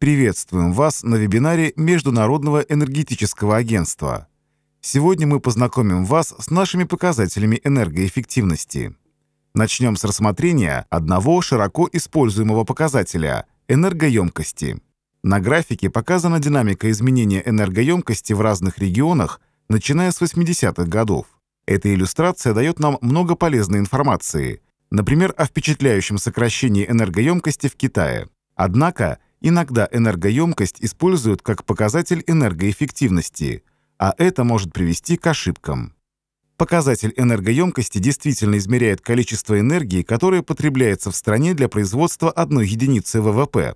Приветствуем вас на вебинаре Международного энергетического агентства. Сегодня мы познакомим вас с нашими показателями энергоэффективности. Начнем с рассмотрения одного широко используемого показателя – энергоемкости. На графике показана динамика изменения энергоемкости в разных регионах, начиная с 80-х годов. Эта иллюстрация дает нам много полезной информации, например, о впечатляющем сокращении энергоемкости в Китае. Однако – Иногда энергоемкость используют как показатель энергоэффективности, а это может привести к ошибкам. Показатель энергоемкости действительно измеряет количество энергии, которое потребляется в стране для производства одной единицы ВВП.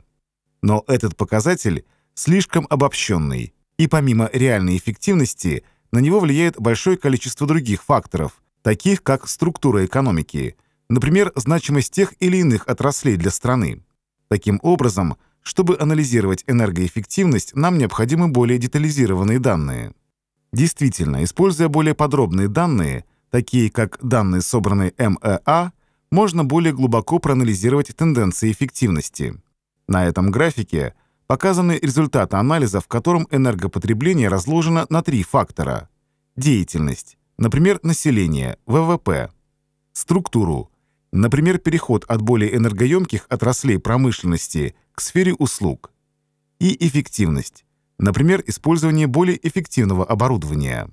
Но этот показатель слишком обобщенный, и помимо реальной эффективности на него влияет большое количество других факторов, таких как структура экономики, например, значимость тех или иных отраслей для страны. Таким образом, чтобы анализировать энергоэффективность, нам необходимы более детализированные данные. Действительно, используя более подробные данные, такие как данные, собранные МЭА, можно более глубоко проанализировать тенденции эффективности. На этом графике показаны результаты анализа, в котором энергопотребление разложено на три фактора. Деятельность, например, население, ВВП. Структуру, Например, переход от более энергоемких отраслей промышленности к сфере услуг. И эффективность. Например, использование более эффективного оборудования.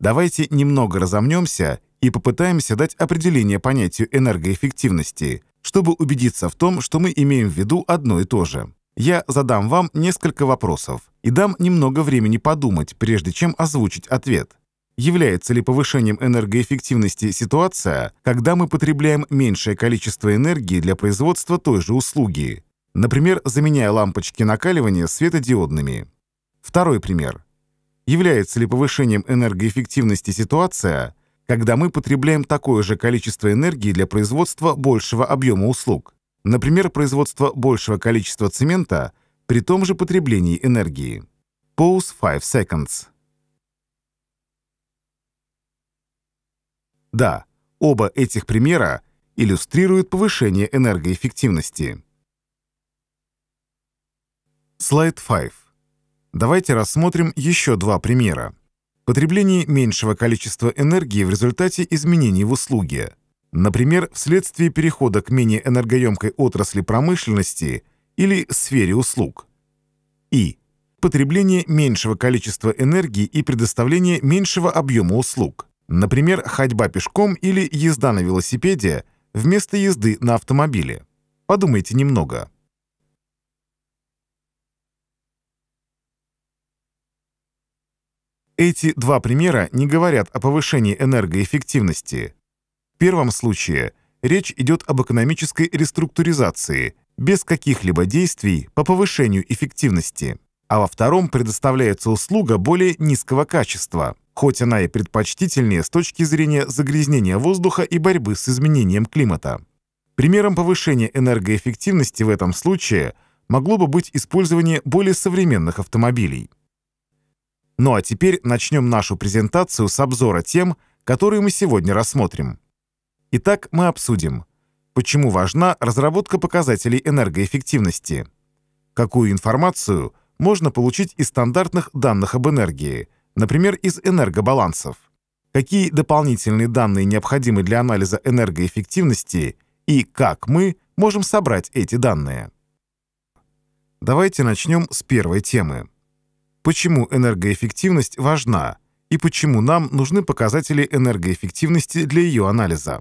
Давайте немного разомнемся и попытаемся дать определение понятию энергоэффективности, чтобы убедиться в том, что мы имеем в виду одно и то же. Я задам вам несколько вопросов и дам немного времени подумать, прежде чем озвучить ответ. Является ли повышением энергоэффективности ситуация, когда мы потребляем меньшее количество энергии для производства той же услуги, например, заменяя лампочки накаливания светодиодными? Второй пример. Является ли повышением энергоэффективности ситуация, когда мы потребляем такое же количество энергии для производства большего объема услуг, например, производства большего количества цемента при том же потреблении энергии? Pause 5 seconds. Да, оба этих примера иллюстрируют повышение энергоэффективности. Слайд 5. Давайте рассмотрим еще два примера. Потребление меньшего количества энергии в результате изменений в услуге. Например, вследствие перехода к менее энергоемкой отрасли промышленности или сфере услуг. И. Потребление меньшего количества энергии и предоставление меньшего объема услуг. Например, ходьба пешком или езда на велосипеде вместо езды на автомобиле. Подумайте немного. Эти два примера не говорят о повышении энергоэффективности. В первом случае речь идет об экономической реструктуризации без каких-либо действий по повышению эффективности, а во втором предоставляется услуга более низкого качества, хоть она и предпочтительнее с точки зрения загрязнения воздуха и борьбы с изменением климата. Примером повышения энергоэффективности в этом случае могло бы быть использование более современных автомобилей. Ну а теперь начнем нашу презентацию с обзора тем, которые мы сегодня рассмотрим. Итак, мы обсудим, почему важна разработка показателей энергоэффективности, какую информацию можно получить из стандартных данных об энергии – например, из энергобалансов. Какие дополнительные данные необходимы для анализа энергоэффективности и как мы можем собрать эти данные? Давайте начнем с первой темы. Почему энергоэффективность важна и почему нам нужны показатели энергоэффективности для ее анализа?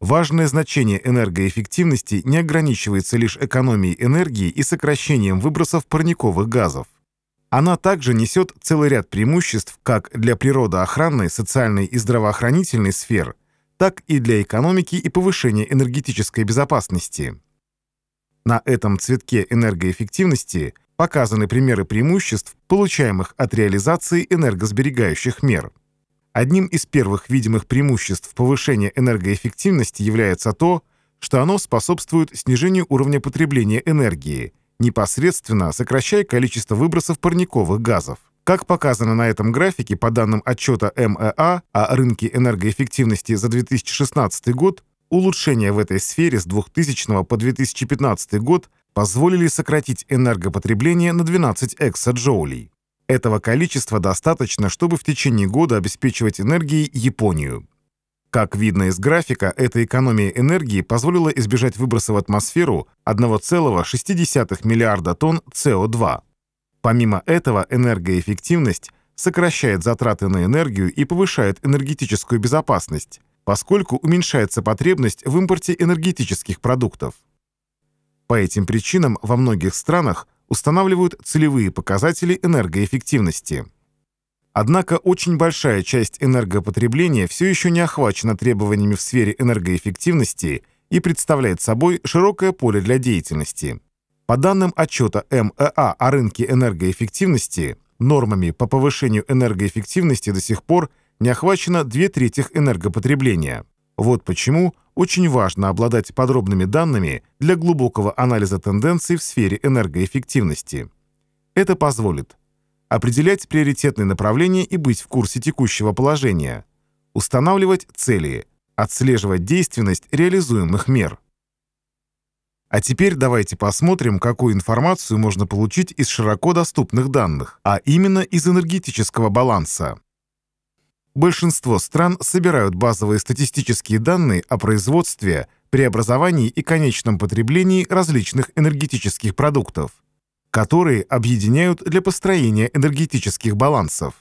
Важное значение энергоэффективности не ограничивается лишь экономией энергии и сокращением выбросов парниковых газов. Она также несет целый ряд преимуществ как для природоохранной, социальной и здравоохранительной сфер, так и для экономики и повышения энергетической безопасности. На этом цветке энергоэффективности показаны примеры преимуществ, получаемых от реализации энергосберегающих мер. Одним из первых видимых преимуществ повышения энергоэффективности является то, что оно способствует снижению уровня потребления энергии – непосредственно сокращая количество выбросов парниковых газов. Как показано на этом графике, по данным отчета МЭА о рынке энергоэффективности за 2016 год, улучшения в этой сфере с 2000 по 2015 год позволили сократить энергопотребление на 12 эксаджоулей. Этого количества достаточно, чтобы в течение года обеспечивать энергией Японию. Как видно из графика, эта экономия энергии позволила избежать выброса в атмосферу 1,6 миллиарда тонн co 2 Помимо этого, энергоэффективность сокращает затраты на энергию и повышает энергетическую безопасность, поскольку уменьшается потребность в импорте энергетических продуктов. По этим причинам во многих странах устанавливают целевые показатели энергоэффективности – Однако очень большая часть энергопотребления все еще не охвачена требованиями в сфере энергоэффективности и представляет собой широкое поле для деятельности. По данным отчета МЭА о рынке энергоэффективности, нормами по повышению энергоэффективности до сих пор не охвачено две трети энергопотребления. Вот почему очень важно обладать подробными данными для глубокого анализа тенденций в сфере энергоэффективности. Это позволит определять приоритетные направления и быть в курсе текущего положения, устанавливать цели, отслеживать действенность реализуемых мер. А теперь давайте посмотрим, какую информацию можно получить из широко доступных данных, а именно из энергетического баланса. Большинство стран собирают базовые статистические данные о производстве, преобразовании и конечном потреблении различных энергетических продуктов которые объединяют для построения энергетических балансов.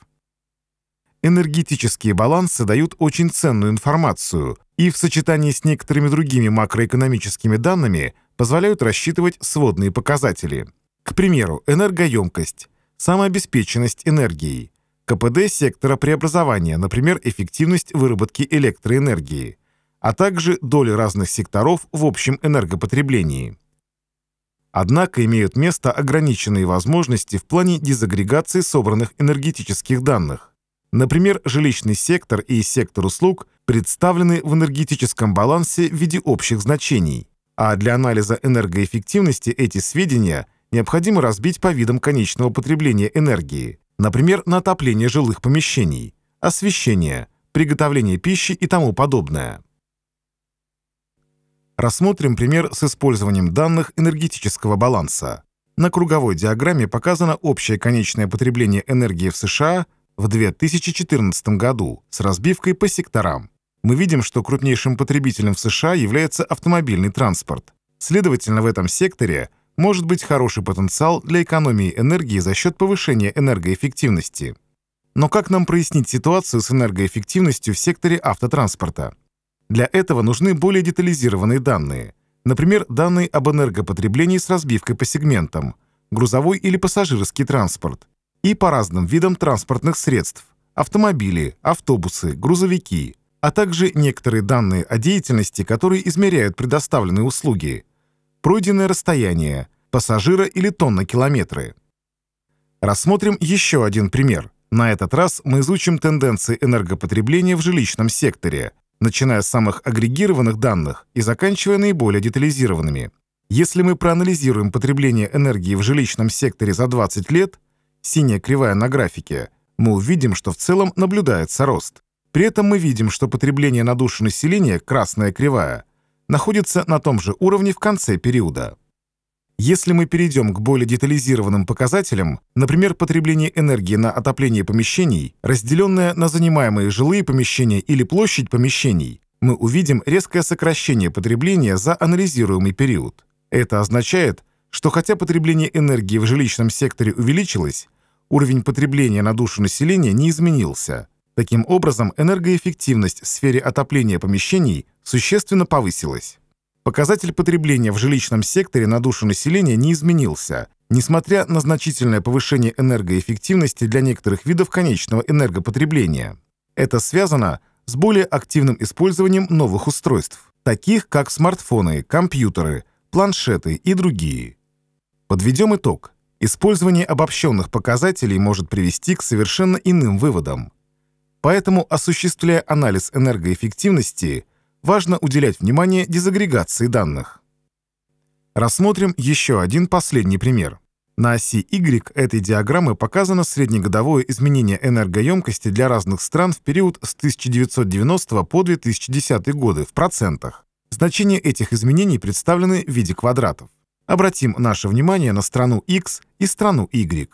Энергетические балансы дают очень ценную информацию и в сочетании с некоторыми другими макроэкономическими данными позволяют рассчитывать сводные показатели. К примеру, энергоемкость, самообеспеченность энергией, КПД сектора преобразования, например, эффективность выработки электроэнергии, а также доли разных секторов в общем энергопотреблении. Однако имеют место ограниченные возможности в плане дезагрегации собранных энергетических данных. Например, жилищный сектор и сектор услуг представлены в энергетическом балансе в виде общих значений, а для анализа энергоэффективности эти сведения необходимо разбить по видам конечного потребления энергии, например, на отопление жилых помещений, освещение, приготовление пищи и тому подобное. Рассмотрим пример с использованием данных энергетического баланса. На круговой диаграмме показано общее конечное потребление энергии в США в 2014 году с разбивкой по секторам. Мы видим, что крупнейшим потребителем в США является автомобильный транспорт. Следовательно, в этом секторе может быть хороший потенциал для экономии энергии за счет повышения энергоэффективности. Но как нам прояснить ситуацию с энергоэффективностью в секторе автотранспорта? Для этого нужны более детализированные данные. Например, данные об энергопотреблении с разбивкой по сегментам, грузовой или пассажирский транспорт и по разным видам транспортных средств – автомобили, автобусы, грузовики, а также некоторые данные о деятельности, которые измеряют предоставленные услуги, пройденное расстояние, пассажира или тонна-километры. Рассмотрим еще один пример. На этот раз мы изучим тенденции энергопотребления в жилищном секторе, начиная с самых агрегированных данных и заканчивая наиболее детализированными. Если мы проанализируем потребление энергии в жилищном секторе за 20 лет, синяя кривая на графике, мы увидим, что в целом наблюдается рост. При этом мы видим, что потребление на душу населения, красная кривая, находится на том же уровне в конце периода. Если мы перейдем к более детализированным показателям, например, потребление энергии на отопление помещений, разделенное на занимаемые жилые помещения или площадь помещений, мы увидим резкое сокращение потребления за анализируемый период. Это означает, что хотя потребление энергии в жилищном секторе увеличилось, уровень потребления на душу населения не изменился. Таким образом, энергоэффективность в сфере отопления помещений существенно повысилась. Показатель потребления в жилищном секторе на душу населения не изменился. Несмотря на значительное повышение энергоэффективности для некоторых видов конечного энергопотребления, это связано с более активным использованием новых устройств, таких как смартфоны, компьютеры, планшеты и другие. Подведем итог. Использование обобщенных показателей может привести к совершенно иным выводам. Поэтому, осуществляя анализ энергоэффективности – важно уделять внимание дезагрегации данных. Рассмотрим еще один последний пример. На оси Y этой диаграммы показано среднегодовое изменение энергоемкости для разных стран в период с 1990 по 2010 годы в процентах. Значения этих изменений представлены в виде квадратов. Обратим наше внимание на страну X и страну Y.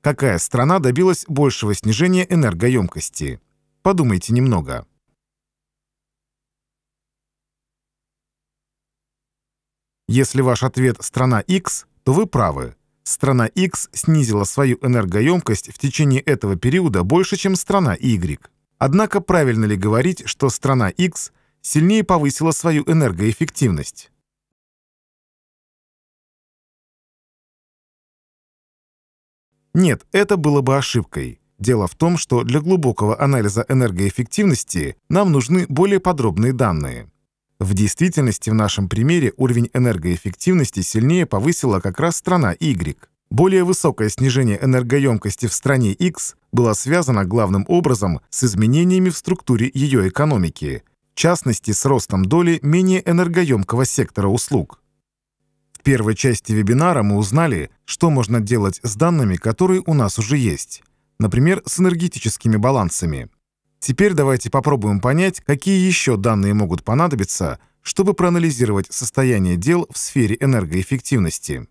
Какая страна добилась большего снижения энергоемкости? Подумайте немного. Если ваш ответ «страна X», то вы правы. Страна X снизила свою энергоемкость в течение этого периода больше, чем страна Y. Однако правильно ли говорить, что страна X сильнее повысила свою энергоэффективность? Нет, это было бы ошибкой. Дело в том, что для глубокого анализа энергоэффективности нам нужны более подробные данные. В действительности, в нашем примере уровень энергоэффективности сильнее повысила как раз страна Y. Более высокое снижение энергоемкости в стране X было связано главным образом с изменениями в структуре ее экономики, в частности с ростом доли менее энергоемкого сектора услуг. В первой части вебинара мы узнали, что можно делать с данными, которые у нас уже есть, например, с энергетическими балансами. Теперь давайте попробуем понять, какие еще данные могут понадобиться, чтобы проанализировать состояние дел в сфере энергоэффективности.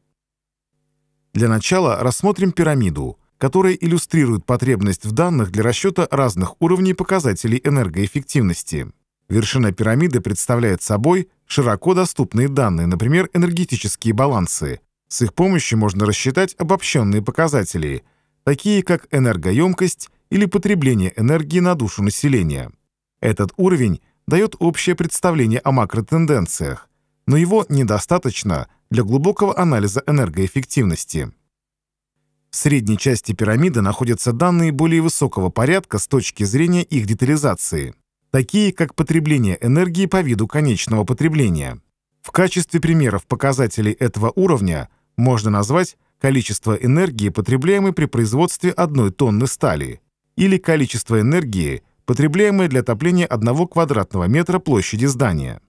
Для начала рассмотрим пирамиду, которая иллюстрирует потребность в данных для расчета разных уровней показателей энергоэффективности. Вершина пирамиды представляет собой широко доступные данные, например, энергетические балансы. С их помощью можно рассчитать обобщенные показатели, такие как энергоемкость, или потребление энергии на душу населения. Этот уровень дает общее представление о макротенденциях, но его недостаточно для глубокого анализа энергоэффективности. В средней части пирамиды находятся данные более высокого порядка с точки зрения их детализации, такие как потребление энергии по виду конечного потребления. В качестве примеров показателей этого уровня можно назвать количество энергии, потребляемой при производстве одной тонны стали – или количество энергии, потребляемое для отопления одного квадратного метра площади здания.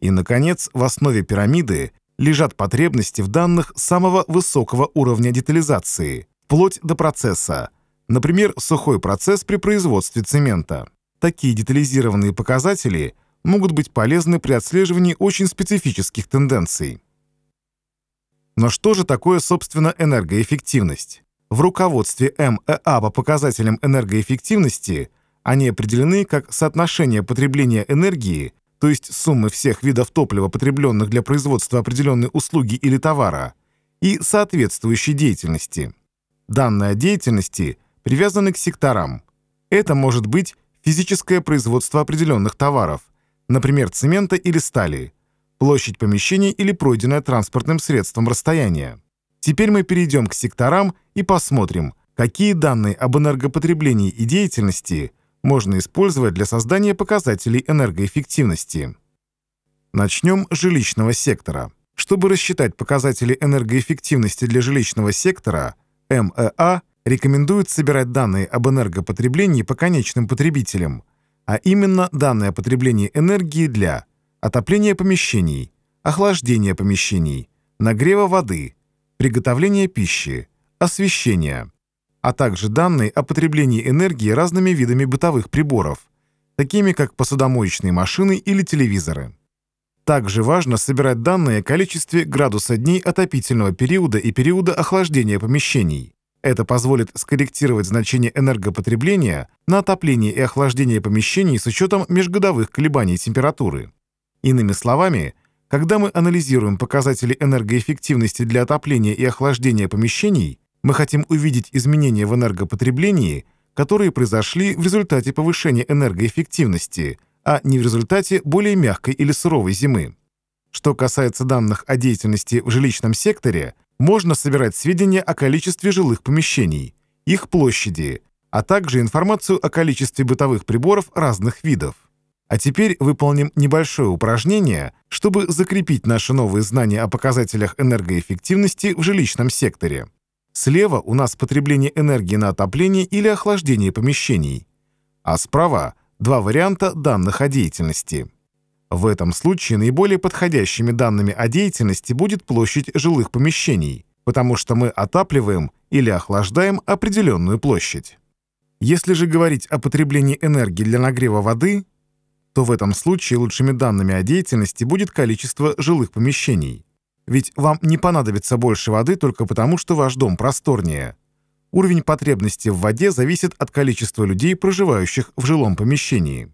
И, наконец, в основе пирамиды лежат потребности в данных самого высокого уровня детализации, вплоть до процесса, например, сухой процесс при производстве цемента. Такие детализированные показатели могут быть полезны при отслеживании очень специфических тенденций. Но что же такое, собственно, энергоэффективность? В руководстве МЭА по показателям энергоэффективности они определены как соотношение потребления энергии, то есть суммы всех видов топлива, потребленных для производства определенной услуги или товара, и соответствующей деятельности. Данные о деятельности привязаны к секторам. Это может быть физическое производство определенных товаров, например, цемента или стали, площадь помещений или пройденное транспортным средством расстояние. Теперь мы перейдем к секторам и посмотрим, какие данные об энергопотреблении и деятельности можно использовать для создания показателей энергоэффективности. Начнем с жилищного сектора. Чтобы рассчитать показатели энергоэффективности для жилищного сектора, МЭА рекомендует собирать данные об энергопотреблении по конечным потребителям, а именно данные о потреблении энергии для отопления помещений, охлаждения помещений, нагрева воды, приготовление пищи, освещение, а также данные о потреблении энергии разными видами бытовых приборов, такими как посудомоечные машины или телевизоры. Также важно собирать данные о количестве градуса дней отопительного периода и периода охлаждения помещений. Это позволит скорректировать значение энергопотребления на отопление и охлаждение помещений с учетом межгодовых колебаний температуры. Иными словами, когда мы анализируем показатели энергоэффективности для отопления и охлаждения помещений, мы хотим увидеть изменения в энергопотреблении, которые произошли в результате повышения энергоэффективности, а не в результате более мягкой или суровой зимы. Что касается данных о деятельности в жилищном секторе, можно собирать сведения о количестве жилых помещений, их площади, а также информацию о количестве бытовых приборов разных видов. А теперь выполним небольшое упражнение, чтобы закрепить наши новые знания о показателях энергоэффективности в жилищном секторе. Слева у нас потребление энергии на отопление или охлаждение помещений, а справа — два варианта данных о деятельности. В этом случае наиболее подходящими данными о деятельности будет площадь жилых помещений, потому что мы отапливаем или охлаждаем определенную площадь. Если же говорить о потреблении энергии для нагрева воды, то в этом случае лучшими данными о деятельности будет количество жилых помещений. Ведь вам не понадобится больше воды только потому, что ваш дом просторнее. Уровень потребности в воде зависит от количества людей, проживающих в жилом помещении.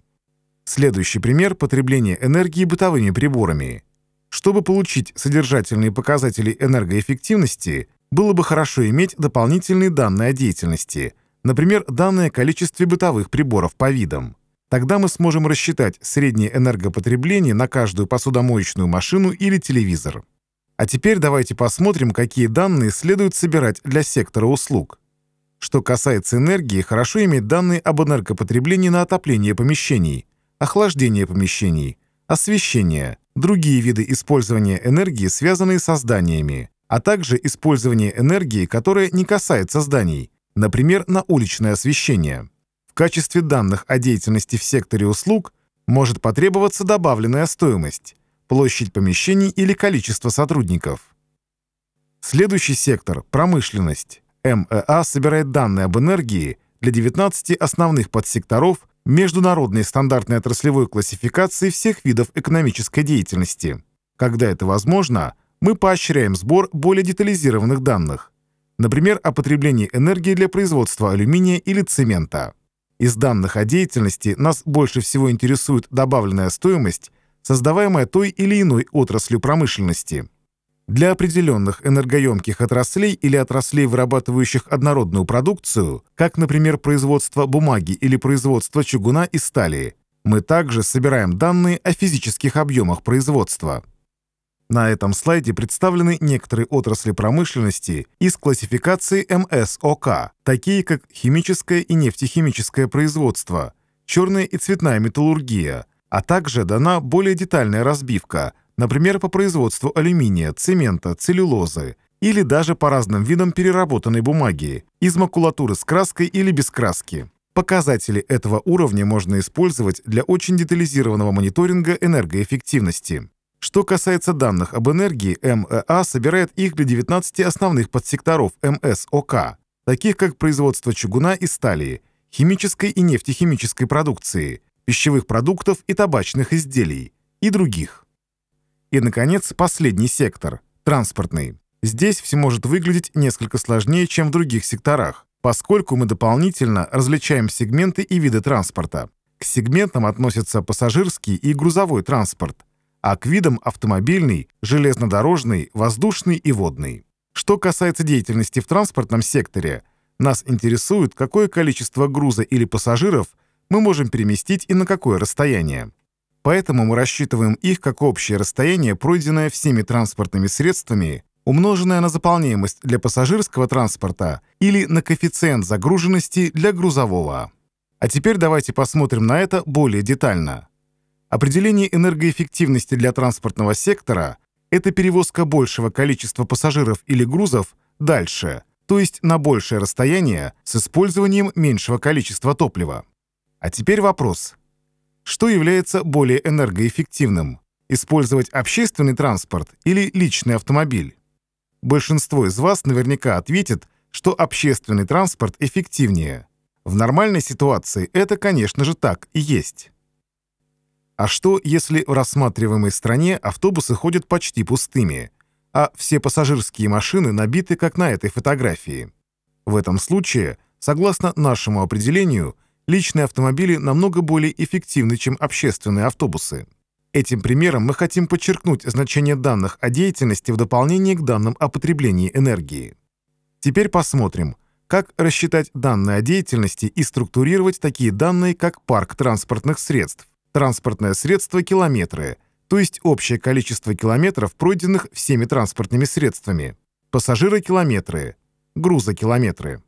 Следующий пример – потребление энергии бытовыми приборами. Чтобы получить содержательные показатели энергоэффективности, было бы хорошо иметь дополнительные данные о деятельности, например, данные о количестве бытовых приборов по видам. Тогда мы сможем рассчитать среднее энергопотребление на каждую посудомоечную машину или телевизор. А теперь давайте посмотрим, какие данные следует собирать для сектора услуг. Что касается энергии, хорошо иметь данные об энергопотреблении на отопление помещений, охлаждение помещений, освещение, другие виды использования энергии, связанные со зданиями, а также использование энергии, которая не касается зданий, например, на уличное освещение. В качестве данных о деятельности в секторе услуг может потребоваться добавленная стоимость, площадь помещений или количество сотрудников. Следующий сектор – промышленность. МЭА собирает данные об энергии для 19 основных подсекторов международной стандартной отраслевой классификации всех видов экономической деятельности. Когда это возможно, мы поощряем сбор более детализированных данных, например, о потреблении энергии для производства алюминия или цемента. Из данных о деятельности нас больше всего интересует добавленная стоимость, создаваемая той или иной отраслью промышленности. Для определенных энергоемких отраслей или отраслей, вырабатывающих однородную продукцию, как, например, производство бумаги или производство чугуна и стали, мы также собираем данные о физических объемах производства. На этом слайде представлены некоторые отрасли промышленности из классификации МСОК, такие как химическое и нефтехимическое производство, черная и цветная металлургия, а также дана более детальная разбивка, например, по производству алюминия, цемента, целлюлозы или даже по разным видам переработанной бумаги, из макулатуры с краской или без краски. Показатели этого уровня можно использовать для очень детализированного мониторинга энергоэффективности. Что касается данных об энергии, МЭА собирает их для 19 основных подсекторов МСОК, таких как производство чугуна и стали, химической и нефтехимической продукции, пищевых продуктов и табачных изделий, и других. И, наконец, последний сектор – транспортный. Здесь все может выглядеть несколько сложнее, чем в других секторах, поскольку мы дополнительно различаем сегменты и виды транспорта. К сегментам относятся пассажирский и грузовой транспорт – а к видам автомобильный, железнодорожный, воздушный и водный. Что касается деятельности в транспортном секторе, нас интересует, какое количество груза или пассажиров мы можем переместить и на какое расстояние. Поэтому мы рассчитываем их как общее расстояние, пройденное всеми транспортными средствами, умноженное на заполняемость для пассажирского транспорта или на коэффициент загруженности для грузового. А теперь давайте посмотрим на это более детально. Определение энергоэффективности для транспортного сектора – это перевозка большего количества пассажиров или грузов дальше, то есть на большее расстояние с использованием меньшего количества топлива. А теперь вопрос. Что является более энергоэффективным? Использовать общественный транспорт или личный автомобиль? Большинство из вас наверняка ответит, что общественный транспорт эффективнее. В нормальной ситуации это, конечно же, так и есть. А что, если в рассматриваемой стране автобусы ходят почти пустыми, а все пассажирские машины набиты, как на этой фотографии? В этом случае, согласно нашему определению, личные автомобили намного более эффективны, чем общественные автобусы. Этим примером мы хотим подчеркнуть значение данных о деятельности в дополнение к данным о потреблении энергии. Теперь посмотрим, как рассчитать данные о деятельности и структурировать такие данные, как парк транспортных средств транспортное средство – километры, то есть общее количество километров, пройденных всеми транспортными средствами, пассажиры – километры, груза – километры.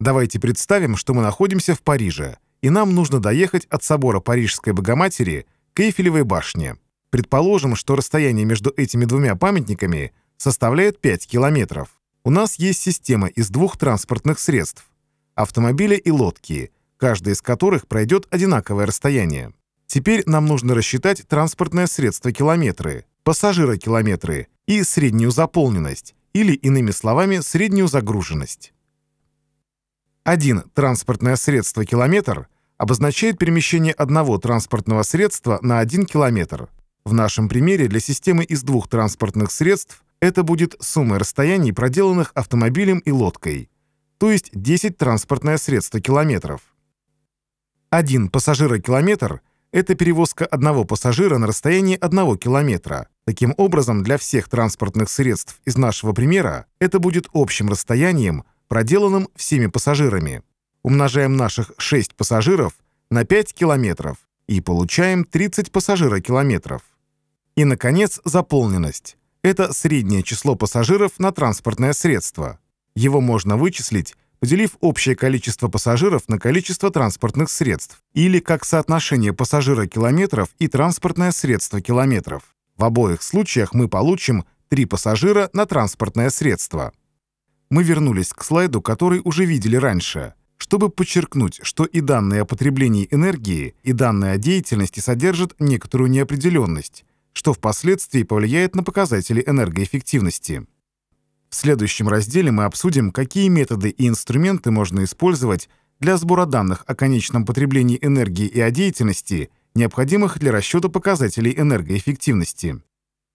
Давайте представим, что мы находимся в Париже, и нам нужно доехать от собора Парижской Богоматери к Эйфелевой башне. Предположим, что расстояние между этими двумя памятниками составляет 5 километров. У нас есть система из двух транспортных средств – автомобиля и лодки, каждый из которых пройдет одинаковое расстояние. Теперь нам нужно рассчитать транспортное средство километры, пассажира километры и среднюю заполненность, или, иными словами, среднюю загруженность. 1. Транспортное средство километр обозначает перемещение одного транспортного средства на 1 километр. В нашем примере для системы из двух транспортных средств это будет сумма расстояний, проделанных автомобилем и лодкой, то есть 10 транспортное средство километров. 1 пассажира километр – это перевозка одного пассажира на расстоянии 1 километра. Таким образом, для всех транспортных средств из нашего примера это будет общим расстоянием, проделанным всеми пассажирами. Умножаем наших 6 пассажиров на 5 километров и получаем 30 пассажирокилометров. И, наконец, заполненность. Это среднее число пассажиров на транспортное средство. Его можно вычислить, поделив общее количество пассажиров на количество транспортных средств, или как соотношение пассажира километров и транспортное средство километров. В обоих случаях мы получим 3 пассажира на транспортное средство. Мы вернулись к слайду, который уже видели раньше, чтобы подчеркнуть, что и данные о потреблении энергии, и данные о деятельности содержат некоторую неопределенность, что впоследствии повлияет на показатели энергоэффективности. В следующем разделе мы обсудим, какие методы и инструменты можно использовать для сбора данных о конечном потреблении энергии и о деятельности, необходимых для расчета показателей энергоэффективности.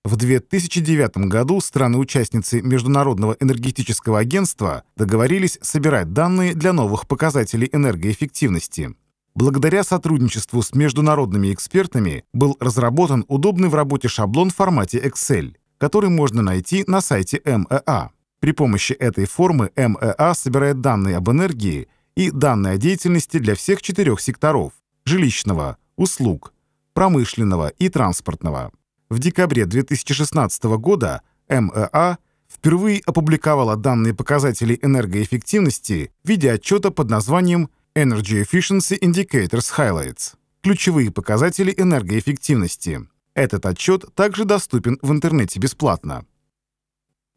В 2009 году страны-участницы Международного энергетического агентства договорились собирать данные для новых показателей энергоэффективности. Благодаря сотрудничеству с международными экспертами был разработан удобный в работе шаблон в формате Excel который можно найти на сайте МЭА. При помощи этой формы МЭА собирает данные об энергии и данные о деятельности для всех четырех секторов – жилищного, услуг, промышленного и транспортного. В декабре 2016 года МЭА впервые опубликовала данные показателей энергоэффективности в виде отчета под названием Energy Efficiency Indicators Highlights – ключевые показатели энергоэффективности – этот отчет также доступен в интернете бесплатно.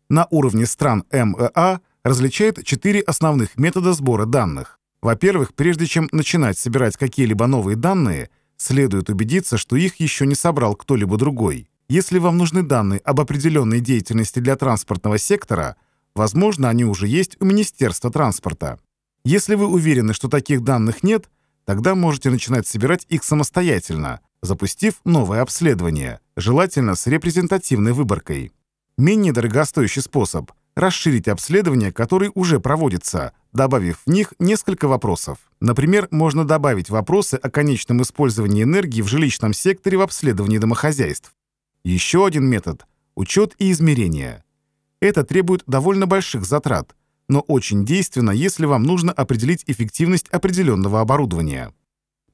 На уровне стран МЭА различает четыре основных метода сбора данных. Во-первых, прежде чем начинать собирать какие-либо новые данные, следует убедиться, что их еще не собрал кто-либо другой. Если вам нужны данные об определенной деятельности для транспортного сектора, возможно, они уже есть у Министерства транспорта. Если вы уверены, что таких данных нет, тогда можете начинать собирать их самостоятельно, запустив новое обследование, желательно с репрезентативной выборкой. Менее дорогостоящий способ – расширить обследование, которое уже проводится, добавив в них несколько вопросов. Например, можно добавить вопросы о конечном использовании энергии в жилищном секторе в обследовании домохозяйств. Еще один метод – учет и измерение. Это требует довольно больших затрат, но очень действенно, если вам нужно определить эффективность определенного оборудования.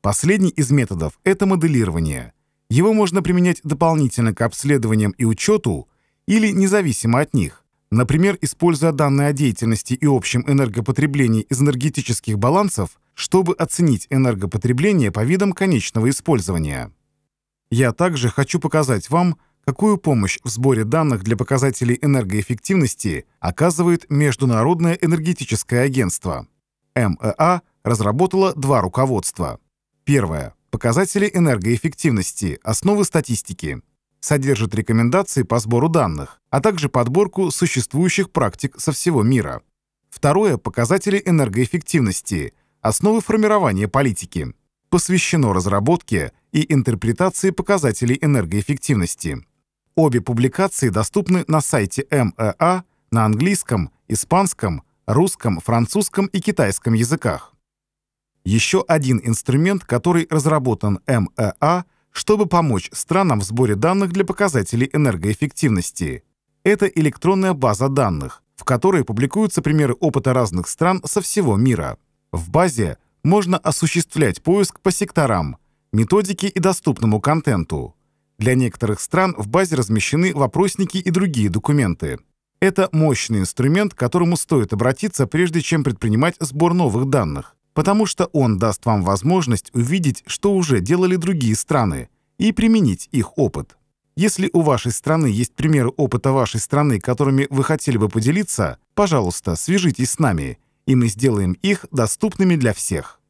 Последний из методов — это моделирование. Его можно применять дополнительно к обследованиям и учету или независимо от них. Например, используя данные о деятельности и общем энергопотреблении из энергетических балансов, чтобы оценить энергопотребление по видам конечного использования. Я также хочу показать вам, какую помощь в сборе данных для показателей энергоэффективности оказывает Международное энергетическое агентство. МЭА разработало два руководства. Первое. Показатели энергоэффективности, основы статистики. Содержит рекомендации по сбору данных, а также подборку существующих практик со всего мира. Второе. Показатели энергоэффективности, основы формирования политики. Посвящено разработке и интерпретации показателей энергоэффективности. Обе публикации доступны на сайте МЭА на английском, испанском, русском, французском и китайском языках еще один инструмент, который разработан МЭА, чтобы помочь странам в сборе данных для показателей энергоэффективности. Это электронная база данных, в которой публикуются примеры опыта разных стран со всего мира. В базе можно осуществлять поиск по секторам, методике и доступному контенту. Для некоторых стран в базе размещены вопросники и другие документы. Это мощный инструмент, к которому стоит обратиться, прежде чем предпринимать сбор новых данных потому что он даст вам возможность увидеть, что уже делали другие страны, и применить их опыт. Если у вашей страны есть примеры опыта вашей страны, которыми вы хотели бы поделиться, пожалуйста, свяжитесь с нами, и мы сделаем их доступными для всех.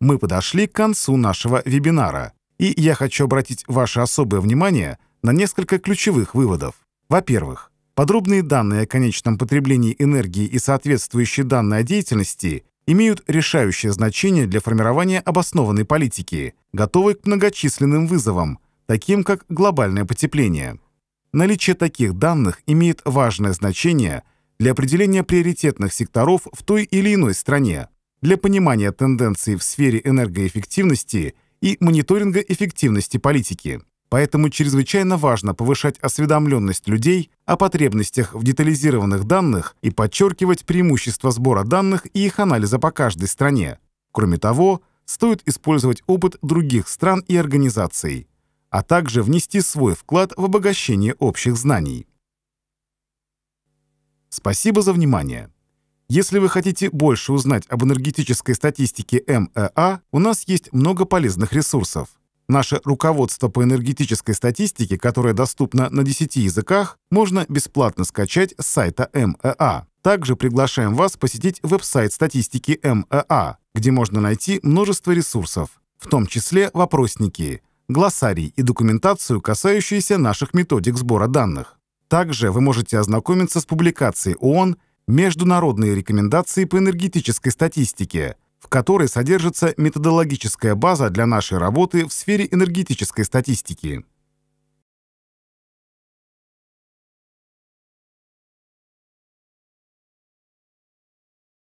Мы подошли к концу нашего вебинара, и я хочу обратить ваше особое внимание на несколько ключевых выводов. Во-первых, подробные данные о конечном потреблении энергии и соответствующие данные о деятельности имеют решающее значение для формирования обоснованной политики, готовой к многочисленным вызовам, таким как глобальное потепление. Наличие таких данных имеет важное значение для определения приоритетных секторов в той или иной стране, для понимания тенденций в сфере энергоэффективности и мониторинга эффективности политики. Поэтому чрезвычайно важно повышать осведомленность людей о потребностях в детализированных данных и подчеркивать преимущества сбора данных и их анализа по каждой стране. Кроме того, стоит использовать опыт других стран и организаций, а также внести свой вклад в обогащение общих знаний. Спасибо за внимание. Если вы хотите больше узнать об энергетической статистике МЭА, у нас есть много полезных ресурсов. Наше руководство по энергетической статистике, которое доступно на 10 языках, можно бесплатно скачать с сайта МЭА. Также приглашаем вас посетить веб-сайт статистики МЭА, где можно найти множество ресурсов, в том числе вопросники, глоссарий и документацию, касающуюся наших методик сбора данных. Также вы можете ознакомиться с публикацией ООН «Международные рекомендации по энергетической статистике», в которой содержится методологическая база для нашей работы в сфере энергетической статистики.